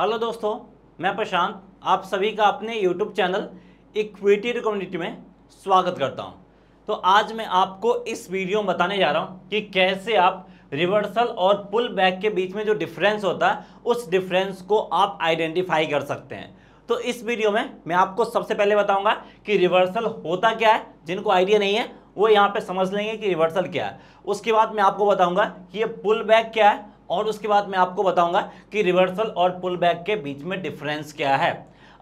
hello दोस्तों मैं प्रशांत आप सभी का अपने यूट्यूब चैनल इक्विटी कम्युनिटी में स्वागत करता हूं तो आज मैं आपको इस वीडियो में बताने जा रहा हूं कि कैसे आप रिवर्सल और पुल बैक के बीच में जो डिफरेंस होता है उस डिफरेंस को आप आइडेंटिफाई कर सकते हैं तो इस वीडियो में मैं आपको सबसे पहले बताऊँगा कि रिवर्सल होता क्या है जिनको आइडिया नहीं है वो यहाँ पर समझ लेंगे कि रिवर्सल क्या है उसके बाद मैं आपको बताऊँगा कि ये पुल बैक क्या है और उसके बाद मैं आपको बताऊंगा कि रिवर्सल और पुल बैक के बीच में डिफरेंस क्या है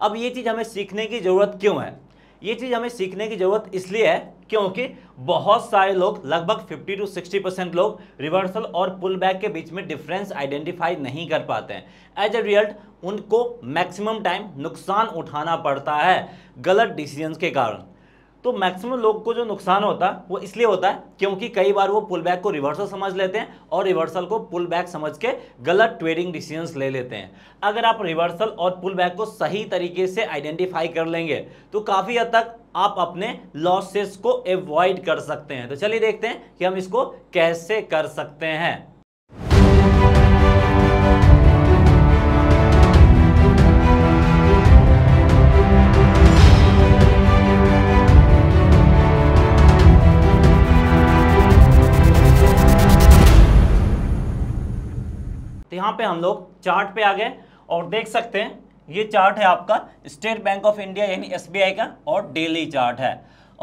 अब ये चीज़ हमें सीखने की ज़रूरत क्यों है ये चीज़ हमें सीखने की ज़रूरत इसलिए है क्योंकि बहुत सारे लोग लगभग 50 टू 60 परसेंट लोग रिवर्सल और पुल बैक के बीच में डिफरेंस आइडेंटिफाई नहीं कर पाते हैं एज ए रिजल्ट उनको मैक्सिमम टाइम नुकसान उठाना पड़ता है गलत डिसीजन के कारण तो मैक्सिमम लोग को जो नुकसान होता है वो इसलिए होता है क्योंकि कई बार वो पुल बैक को रिवर्सल समझ लेते हैं और रिवर्सल को पुल बैक समझ के गलत ट्रेडिंग डिसीजंस ले लेते हैं अगर आप रिवर्सल और पुल बैक को सही तरीके से आइडेंटिफाई कर लेंगे तो काफ़ी हद तक आप अपने लॉसेस को एवॉइड कर सकते हैं तो चलिए देखते हैं कि हम इसको कैसे कर सकते हैं यहाँ पे हम लोग चार्ट पे आ गए और देख सकते हैं ये चार्ट है आपका स्टेट बैंक ऑफ इंडिया यानी एसबीआई का और डेली चार्ट है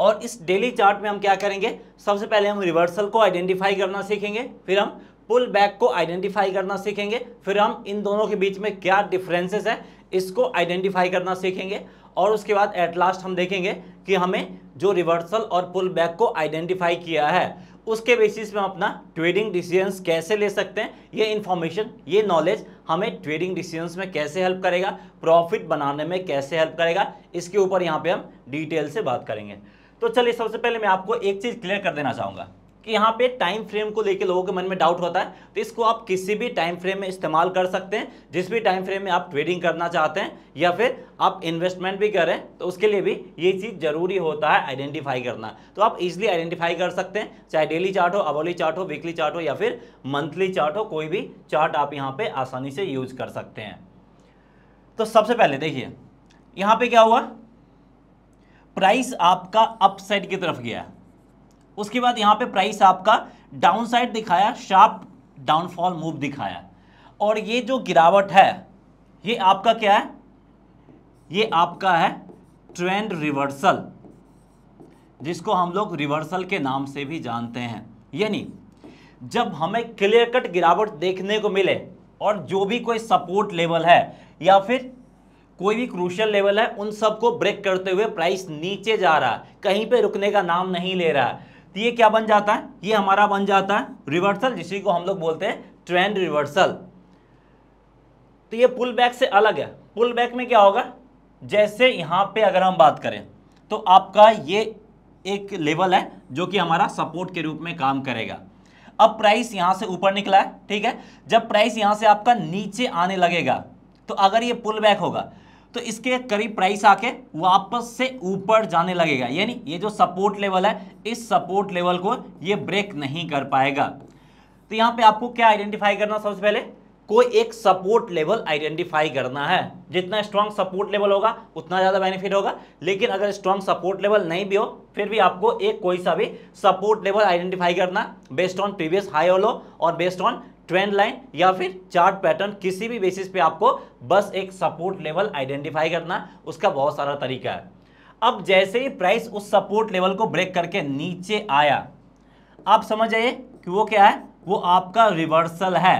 और इस डेली चार्ट में हम क्या करेंगे सबसे पहले हम रिवर्सल को आइडेंटिफाई करना सीखेंगे फिर हम पुल बैक को आइडेंटिफाई करना सीखेंगे फिर हम इन दोनों के बीच में क्या डिफरेंसेस है इसको आइडेंटिफाई करना सीखेंगे और उसके बाद एट लास्ट हम देखेंगे कि हमें जो रिवर्सल और पुल बैक को आइडेंटिफाई किया है उसके बेसिस में हम अपना ट्रेडिंग डिसीजंस कैसे ले सकते हैं ये इन्फॉर्मेशन ये नॉलेज हमें ट्रेडिंग डिसीजंस में कैसे हेल्प करेगा प्रॉफिट बनाने में कैसे हेल्प करेगा इसके ऊपर यहाँ पे हम डिटेल से बात करेंगे तो चलिए सबसे पहले मैं आपको एक चीज़ क्लियर कर देना चाहूँगा कि यहाँ पे टाइम फ्रेम को लेके लोगों के मन में डाउट होता है तो इसको आप किसी भी टाइम फ्रेम में इस्तेमाल कर सकते हैं जिस भी टाइम फ्रेम में आप ट्रेडिंग करना चाहते हैं या फिर आप इन्वेस्टमेंट भी करें तो उसके लिए भी ये चीज़ जरूरी होता है आइडेंटिफाई करना तो आप इजिली आइडेंटिफाई कर सकते हैं चाहे डेली चार्ट हो अवली चार्ट हो वीकली चार्ट हो या फिर मंथली चार्ट हो कोई भी चार्ट आप यहाँ पर आसानी से यूज कर सकते हैं तो सबसे पहले देखिए यहाँ पर क्या हुआ प्राइस आपका अपसाइड की तरफ गया है उसके बाद यहाँ पे प्राइस आपका डाउन साइड दिखाया शार्प डाउनफॉल मूव दिखाया और ये जो गिरावट है ये आपका क्या है ये आपका है ट्रेंड रिवर्सल जिसको हम लोग रिवर्सल के नाम से भी जानते हैं यानी जब हमें क्लियर कट गिरावट देखने को मिले और जो भी कोई सपोर्ट लेवल है या फिर कोई भी क्रूशल लेवल है उन सबको ब्रेक करते हुए प्राइस नीचे जा रहा है कहीं पे रुकने का नाम नहीं ले रहा है तो ये क्या बन जाता है ये हमारा बन जाता है रिवर्सल जिसे को हम लोग बोलते हैं ट्रेंड रिवर्सल तो ये पुल बैक से अलग है पुल बैक में क्या होगा जैसे यहाँ पे अगर हम बात करें तो आपका ये एक लेवल है जो कि हमारा सपोर्ट के रूप में काम करेगा अब प्राइस यहाँ से ऊपर निकला है ठीक है जब प्राइस यहाँ से आपका नीचे आने लगेगा तो अगर ये पुल बैक होगा तो इसके करीब प्राइस आके वापस से ऊपर जाने लगेगा यानी ये जो सपोर्ट लेवल है इस सपोर्ट लेवल को ये ब्रेक नहीं कर पाएगा तो यहाँ पे आपको क्या आइडेंटिफाई करना सबसे पहले कोई एक सपोर्ट लेवल आइडेंटिफाई करना है जितना स्ट्रॉन्ग सपोर्ट लेवल होगा उतना ज़्यादा बेनिफिट होगा लेकिन अगर स्ट्रॉन्ग सपोर्ट लेवल नहीं भी हो फिर भी आपको एक कोई सा भी सपोर्ट लेवल आइडेंटिफाई करना बेस्ड ऑन प्रीवियस हाई और लो और बेस्ड ऑन ट्रेंड लाइन या फिर चार्ट पैटर्न किसी भी बेसिस पे आपको बस एक सपोर्ट लेवल आइडेंटिफाई करना उसका बहुत सारा तरीका है अब जैसे ही प्राइस उस सपोर्ट लेवल को ब्रेक करके नीचे आया आप समझ आइए कि वो क्या है वो आपका रिवर्सल है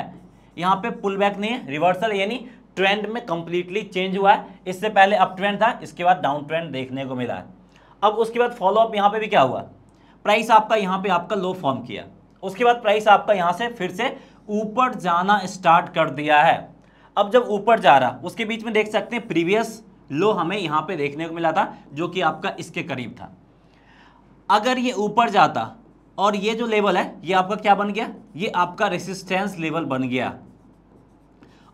यहाँ पे पुल बैक नहीं है रिवर्सल यानी ट्रेंड में कंप्लीटली चेंज हुआ है इससे पहले अप ट्रेंड था इसके बाद डाउन ट्रेंड देखने को मिला है अब उसके बाद फॉलो अप यहाँ पे भी क्या हुआ प्राइस आपका यहाँ पे आपका लो फॉर्म किया उसके बाद प्राइस आपका यहाँ से फिर से ऊपर जाना स्टार्ट कर दिया है अब जब ऊपर जा रहा उसके बीच में देख सकते हैं प्रीवियस लो हमें यहाँ पे देखने को मिला था जो कि आपका इसके करीब था अगर ये ऊपर जाता और ये जो लेवल है ये आपका क्या बन गया ये आपका रेसिस्टेंस लेवल बन गया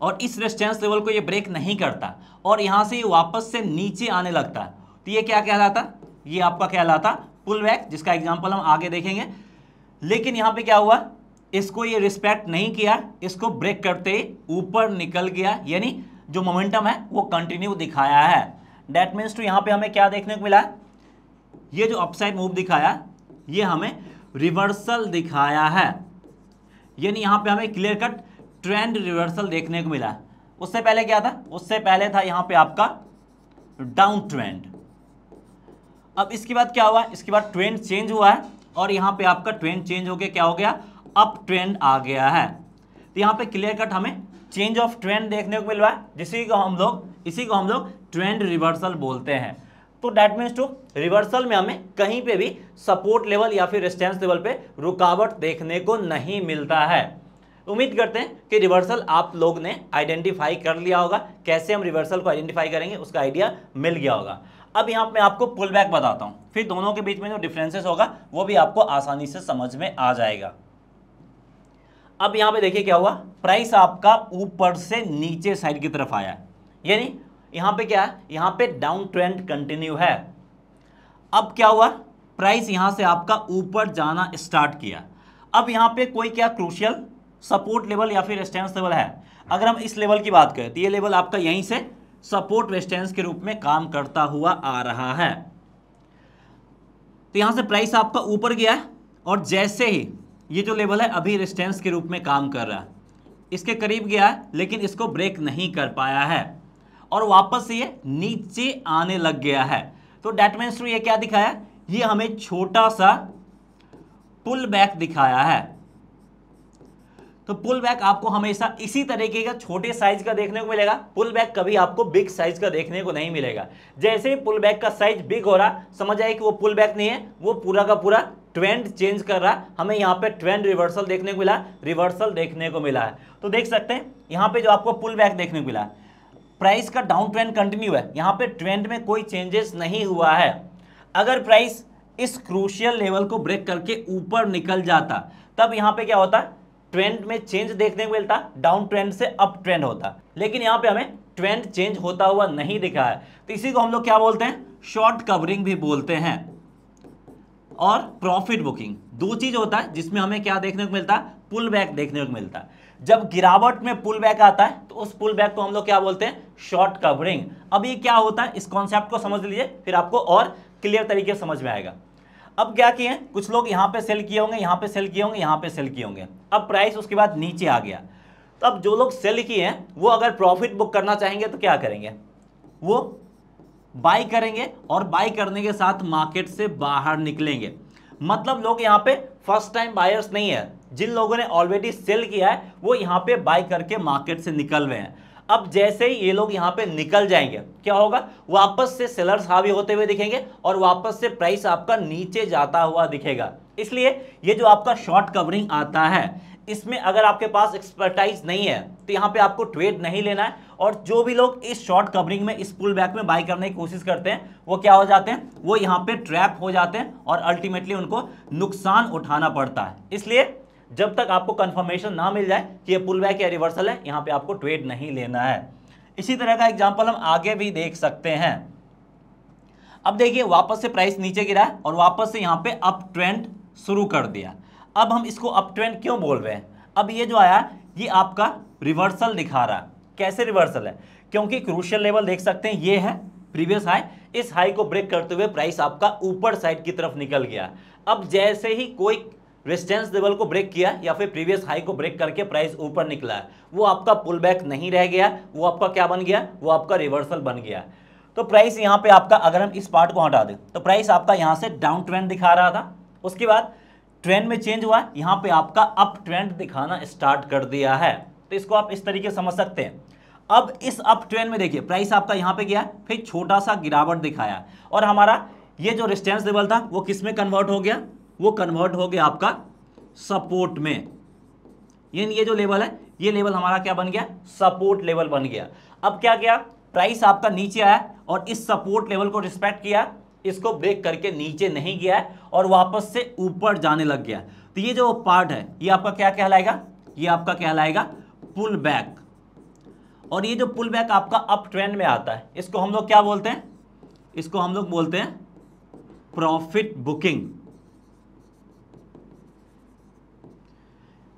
और इस रेसिस्टेंस लेवल को ये ब्रेक नहीं करता और यहाँ से ये वापस से नीचे आने लगता तो ये क्या कहलाता ये आपका कहलाता पुल जिसका एग्जाम्पल हम आगे देखेंगे लेकिन यहाँ पर क्या हुआ इसको ये रिस्पेक्ट नहीं किया इसको ब्रेक करते ही ऊपर निकल गया यानी जो मोमेंटम है वो कंटिन्यू दिखाया है डैट मीन्स टू यहाँ पे हमें क्या देखने को मिला ये जो अपसाइड मूव दिखाया ये हमें रिवर्सल दिखाया है यानी यहाँ पे हमें क्लियर कट ट्रेंड रिवर्सल देखने को मिला उससे पहले क्या था उससे पहले था यहाँ पे आपका डाउन ट्रेंड अब इसके बाद क्या हुआ इसके बाद ट्रेंड चेंज हुआ है और यहाँ पे आपका ट्रेंड चेंज हो गया क्या हो गया अप ट्रेंड आ गया है तो यहाँ पे क्लियर कट हमें चेंज ऑफ ट्रेंड देखने को मिल रहा है जिसी को हम लोग इसी को हम लोग ट्रेंड रिवर्सल बोलते हैं तो डैट मीन्स टू रिवर्सल में हमें कहीं पे भी सपोर्ट लेवल या फिर रेस्टेंस लेवल पे रुकावट देखने को नहीं मिलता है उम्मीद करते हैं कि रिवर्सल आप लोग ने आइडेंटिफाई कर लिया होगा कैसे हम रिवर्सल को आइडेंटिफाई करेंगे उसका आइडिया मिल गया होगा अब यहाँ मैं आपको पुल बैक बताता हूँ फिर दोनों के बीच में जो डिफ्रेंसेस होगा वो भी आपको आसानी से समझ में आ जाएगा अब यहाँ पे देखिए क्या हुआ प्राइस आपका ऊपर से नीचे साइड की तरफ आया यानी यहाँ पे क्या है यहाँ पे डाउन ट्रेंड कंटिन्यू है अब क्या हुआ प्राइस यहाँ से आपका ऊपर जाना स्टार्ट किया अब यहाँ पे कोई क्या क्रूशियल सपोर्ट लेवल या फिर रेस्टेंस लेवल है अगर हम इस लेवल की बात करें तो ये लेवल आपका यहीं से सपोर्ट रेस्टेंस के रूप में काम करता हुआ आ रहा है तो यहाँ से प्राइस आपका ऊपर गया और जैसे ही ये जो लेवल है अभी रेजिस्टेंस के रूप में काम कर रहा है इसके करीब गया है लेकिन इसको ब्रेक नहीं कर पाया है और वापस ये नीचे आने लग गया है तो डेट मीन टू ये क्या दिखाया ये हमें छोटा सा पुल बैक दिखाया है तो पुल बैक आपको हमेशा इसी तरीके का छोटे साइज का देखने को मिलेगा पुल बैक कभी आपको बिग साइज का देखने को नहीं मिलेगा जैसे ही पुल बैक का साइज बिग हो रहा समझ आए कि वो पुल बैक नहीं है वो पूरा का पूरा ट्रेंड चेंज कर रहा है हमें यहाँ पे ट्रेंड रिवर्सल देखने को मिला रिवर्सल देखने को मिला है तो देख सकते हैं यहाँ पे जो आपको पुल बैक देखने को मिला प्राइस का डाउन ट्रेंड कंटिन्यू है यहाँ पे ट्रेंड में कोई चेंजेस नहीं हुआ है अगर प्राइस इस क्रूशियल लेवल को ब्रेक करके ऊपर निकल जाता तब यहाँ पे क्या होता ट्रेंड में चेंज देखने को मिलता डाउन ट्रेंड से अप ट्रेंड होता लेकिन यहाँ पे हमें ट्रेंड चेंज होता हुआ नहीं दिखा है तो इसी को हम लोग क्या बोलते हैं शॉर्ट कवरिंग भी बोलते हैं और प्रॉफिट बुकिंग दो चीज होता है जिसमें हमें क्या देखने को मिलता है पुल बैक देखने को मिलता है जब गिरावट में पुल बैक आता है तो उस पुल बैक को हम लोग क्या बोलते हैं शॉर्ट कवरिंग अब ये क्या होता है इस कॉन्सेप्ट को समझ लीजिए फिर आपको और क्लियर तरीके से समझ में आएगा अब क्या किए कुछ लोग यहाँ पे सेल किए होंगे यहाँ पे सेल किए होंगे यहाँ पे सेल किए होंगे अब प्राइस उसके बाद नीचे आ गया तो अब जो लोग सेल किए हैं वो अगर प्रॉफिट बुक करना चाहेंगे तो क्या करेंगे वो बाई करेंगे और बाई करने के साथ मार्केट से बाहर निकलेंगे मतलब लोग यहाँ पे फर्स्ट टाइम बायर्स नहीं है जिन लोगों ने ऑलरेडी सेल किया है वो यहाँ पे बाई करके मार्केट से निकल रहे हैं अब जैसे ही ये लोग यहाँ पे निकल जाएंगे क्या होगा वापस से सेलर्स हावी होते हुए दिखेंगे और वापस से प्राइस आपका नीचे जाता हुआ दिखेगा इसलिए ये जो आपका शॉर्ट कवरिंग आता है इसमें अगर आपके पास एक्सपर्टाइज नहीं है तो यहाँ पे आपको ट्रेड नहीं लेना है और जो भी लोग इस शॉर्ट कवरिंग में इस पुल बैक में बाई करने की कोशिश करते हैं वो क्या हो जाते हैं वो यहाँ पे ट्रैप हो जाते हैं और अल्टीमेटली उनको नुकसान उठाना पड़ता है इसलिए जब तक आपको कन्फर्मेशन ना मिल जाए कि ये पुल बैक या रिवर्सल है यहाँ पर आपको ट्रेड नहीं लेना है इसी तरह का एग्जाम्पल हम आगे भी देख सकते हैं अब देखिए वापस से प्राइस नीचे गिरा है और वापस से यहाँ पे अप ट्रेंड शुरू कर दिया अब हम इसको अप ट्रेंड क्यों बोल रहे हैं अब ये जो आया ये आपका रिवर्सल दिखा रहा है कैसे रिवर्सल है क्योंकि क्रूशियल लेवल देख सकते हैं ये है प्रीवियस हाई इस हाई को ब्रेक करते हुए प्राइस आपका ऊपर साइड की तरफ निकल गया अब जैसे ही कोई रेजिस्टेंस लेवल को ब्रेक किया या फिर प्रीवियस हाई को ब्रेक करके प्राइस ऊपर निकला वो आपका पुल बैक नहीं रह गया वो आपका क्या बन गया वो आपका रिवर्सल बन गया तो प्राइस यहाँ पे आपका अगर हम इस पार्ट को हटा दें तो प्राइस आपका यहाँ से डाउन ट्रेंड दिखा रहा था उसके बाद ट्रेंड में चेंज हुआ यहां पे आपका अप ट्रेंड दिखाना स्टार्ट कर दिया है तो इसको आप इस तरीके समझ सकते हैं अब इस अप ट्रेंड में देखिए प्राइस आपका यहां पे गया फिर छोटा सा गिरावट दिखाया और हमारा ये जो रिस्टेंस लेवल था वो किस में कन्वर्ट हो गया वो कन्वर्ट हो गया आपका सपोर्ट में ये, ये जो लेवल है ये लेवल हमारा क्या बन गया सपोर्ट लेवल बन गया अब क्या गया प्राइस आपका नीचे आया और इस सपोर्ट लेवल को रिस्पेक्ट किया इसको ब्रेक करके नीचे नहीं गया और वापस से ऊपर जाने लग गया तो ये जो पार्ट है ये आपका क्या कहलाएगा ये आपका कहलाएगा पुल बैक और ये जो पुल बैक आपका अप ट्रेंड में आता है इसको हम लोग क्या बोलते हैं इसको हम लोग बोलते हैं प्रॉफिट बुकिंग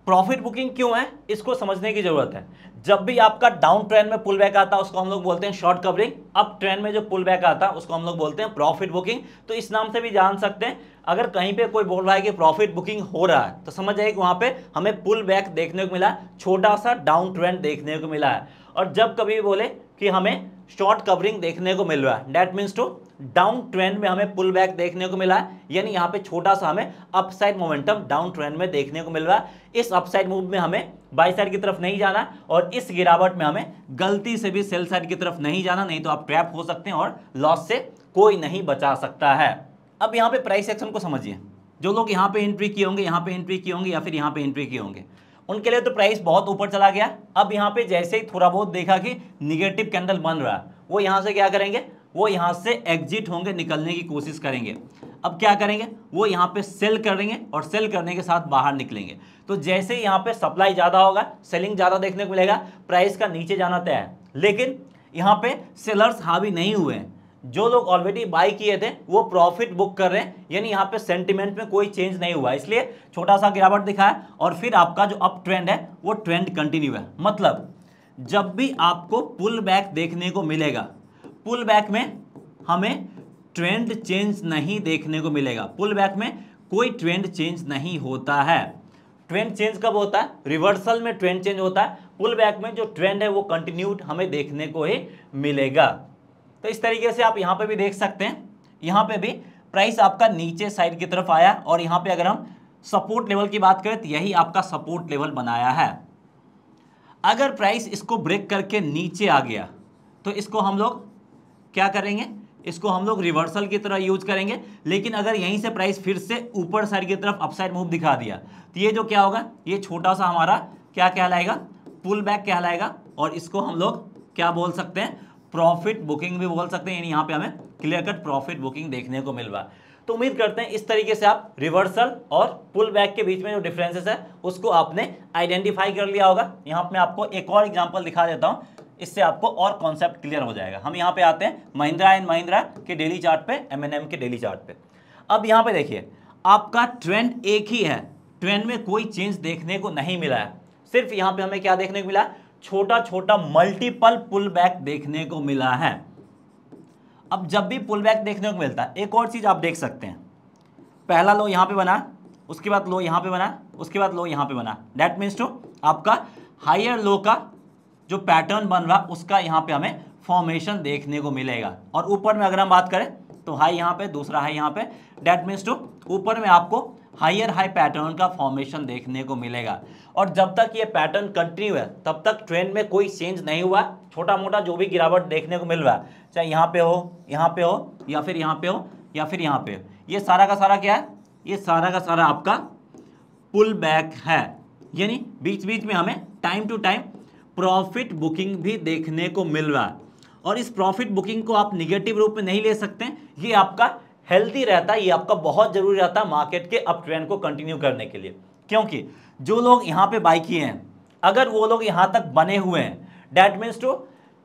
प्रॉफिट बुकिंग क्यों है इसको समझने की जरूरत है जब भी आपका डाउन ट्रेंड में पुल बैक आता है उसको हम लोग बोलते हैं शॉर्ट कवरिंग अप ट्रेंड में जो पुल बैक आता है उसको हम लोग बोलते हैं प्रॉफिट बुकिंग तो इस नाम से भी जान सकते हैं अगर कहीं पे कोई बोल रहा है कि प्रॉफिट बुकिंग हो रहा है तो समझ जाए कि वहां पे हमें पुल बैक देखने को मिला छोटा सा डाउन ट्रेंड देखने को मिला है और जब कभी बोले कि हमें शॉर्ट कवरिंग देखने को मिल रहा है that means to down trend में हमें पुल बैक देखने को मिला है यानी यहाँ पे छोटा सा हमें अपसाइड मोमेंटम डाउन ट्रेंड में देखने को मिल रहा है इस अपसाइड मूव में हमें बाई साइड की तरफ नहीं जाना और इस गिरावट में हमें गलती से भी सेल साइड की तरफ नहीं जाना नहीं तो आप ट्रैप हो सकते हैं और लॉस से कोई नहीं बचा सकता है अब यहाँ पे प्राइस एक्शन को समझिए जो लोग यहाँ पे एंट्री किए होंगे यहाँ पे एंट्री किए होंगे या फिर यहाँ पे एंट्री किए होंगे उनके लिए तो प्राइस बहुत ऊपर चला गया अब यहाँ पे जैसे ही थोड़ा बहुत देखा कि निगेटिव कैंडल बन रहा है वो यहाँ से क्या करेंगे वो यहाँ से एग्जिट होंगे निकलने की कोशिश करेंगे अब क्या करेंगे वो यहाँ पे सेल करेंगे और सेल करने के साथ बाहर निकलेंगे तो जैसे यहाँ पे सप्लाई ज़्यादा होगा सेलिंग ज़्यादा देखने को मिलेगा प्राइस का नीचे जाना तय है लेकिन यहाँ पे सेलर्स हावी नहीं हुए हैं जो लोग ऑलरेडी बाई किए थे वो प्रॉफिट बुक कर रहे हैं यानी यहाँ पे सेंटिमेंट में कोई चेंज नहीं हुआ इसलिए छोटा सा गिरावट दिखा है और फिर आपका जो अप ट्रेंड है वो ट्रेंड कंटिन्यू है मतलब जब भी आपको पुल बैक देखने को मिलेगा पुल बैक में हमें ट्रेंड चेंज नहीं देखने को मिलेगा पुल बैक में कोई ट्रेंड चेंज नहीं होता है ट्रेंड चेंज कब होता है रिवर्सल में ट्रेंड चेंज होता है पुल बैक में जो ट्रेंड है वो कंटिन्यूड हमें देखने को ही मिलेगा तो इस तरीके से आप यहाँ पे भी देख सकते हैं यहाँ पे भी प्राइस आपका नीचे साइड की तरफ आया और यहाँ पे अगर हम सपोर्ट लेवल की बात करें तो यही आपका सपोर्ट लेवल बनाया है अगर प्राइस इसको ब्रेक करके नीचे आ गया तो इसको हम लोग क्या करेंगे इसको हम लोग रिवर्सल की तरह यूज करेंगे लेकिन अगर यहीं से प्राइस फिर से ऊपर साइड की तरफ अपसाइड मूव दिखा दिया तो ये जो क्या होगा ये छोटा सा हमारा क्या कहलाएगा पुल बैक कहलाएगा और इसको हम लोग क्या बोल सकते हैं प्रॉफिट बुकिंग भी बोल सकते हैं यानी यहाँ पे हमें क्लियर कट प्रॉफिट बुकिंग देखने को मिल रहा है तो उम्मीद करते हैं इस तरीके से आप रिवर्सल और पुल बैक के बीच में जो डिफरेंसेस है उसको आपने आइडेंटिफाई कर लिया होगा यहाँ पे मैं आपको एक और एग्जाम्पल दिखा देता हूँ इससे आपको और कॉन्सेप्ट क्लियर हो जाएगा हम यहाँ पे आते हैं महिंद्रा एंड महिंद्रा के डेली चार्ट पे एम के डेली चार्ट पे अब यहाँ पे देखिए आपका ट्रेंड एक ही है ट्रेंड में कोई चेंज देखने को नहीं मिला है सिर्फ यहाँ पे हमें क्या देखने को मिला छोटा छोटा मल्टीपल पुल बैक देखने को मिला है अब जब भी पुल बैक देखने को मिलता है एक और चीज़ आप देख सकते हैं पहला लो यहां पे बना उसके बाद लो यहां पे बना उसके बाद लो यहां पे बना डेट मीन्स टू आपका हायर लो का जो पैटर्न बन रहा उसका यहां पे हमें फॉर्मेशन देखने को मिलेगा और ऊपर में अगर हम बात करें तो हाई यहां पे दूसरा हाई यहाँ पे डेट मीन्स टू ऊपर में आपको हायर हाई पैटर्न का फॉर्मेशन देखने को मिलेगा और जब तक ये पैटर्न कंटिन्यू है तब तक ट्रेंड में कोई चेंज नहीं हुआ छोटा मोटा जो भी गिरावट देखने को मिल रहा है चाहे यहाँ पे हो यहाँ पे हो या फिर यहाँ पे हो या फिर यहाँ पे ये सारा का सारा क्या है ये सारा का सारा आपका पुल बैक है यानी बीच बीच में हमें time to time profit booking भी देखने को मिल रहा है और इस प्रॉफिट बुकिंग को आप निगेटिव रूप में नहीं ले सकते ये आपका हेल्दी रहता है ये आपका बहुत जरूरी रहता है मार्केट के अप ट्रेंड को कंटिन्यू करने के लिए क्योंकि जो लोग यहाँ पे बाई किए हैं अगर वो लोग यहाँ तक बने हुए हैं डैट मीन्स टू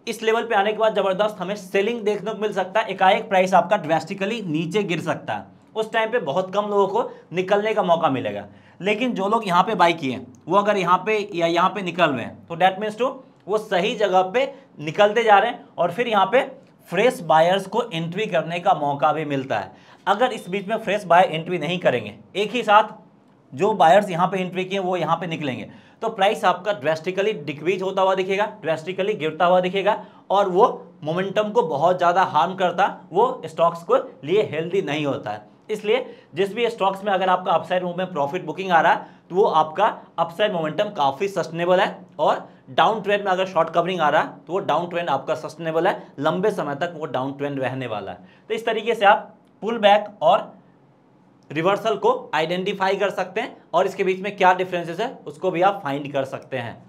इस लेवल पे आने के बाद जबरदस्त हमें सेलिंग देखने को मिल सकता है एकाएक प्राइस आपका ड्रेस्टिकली नीचे गिर सकता है उस टाइम पे बहुत कम लोगों को निकलने का मौका मिलेगा लेकिन जो लोग यहाँ पे बाई किए हैं वो अगर यहाँ पे या यहाँ पे निकल रहे हैं तो डैट मीन्स टू वो सही जगह पे निकलते जा रहे हैं और फिर यहाँ पे फ्रेश बायर्स को एंट्री करने का मौका भी मिलता है अगर इस बीच में फ्रेश बायर एंट्री नहीं करेंगे एक ही साथ जो बायर्स यहाँ पे एंट्री किए वो यहाँ पे निकलेंगे तो प्राइस आपका ड्रेस्टिकली डिक्रीज होता हुआ दिखेगा ड्रेस्टिकली गिरता हुआ दिखेगा और वो मोमेंटम को बहुत ज़्यादा हार्म करता वो स्टॉक्स को लिए हेल्दी नहीं होता है इसलिए जिस भी स्टॉक्स में अगर आपका अपसाइड मूवमेंट प्रॉफिट बुकिंग आ रहा है तो वो आपका अपसाइड मोमेंटम काफ़ी सस्टेनेबल है और डाउन ट्रेंड में अगर शॉर्ट कवरिंग आ रहा है तो वो डाउन ट्रेंड आपका सस्टेनेबल है लंबे समय तक वो डाउन ट्रेंड रहने वाला है तो इस तरीके से आप पुल बैक और रिवर्सल को आइडेंटिफाई कर सकते हैं और इसके बीच में क्या डिफरेंसेस है उसको भी आप फाइंड कर सकते हैं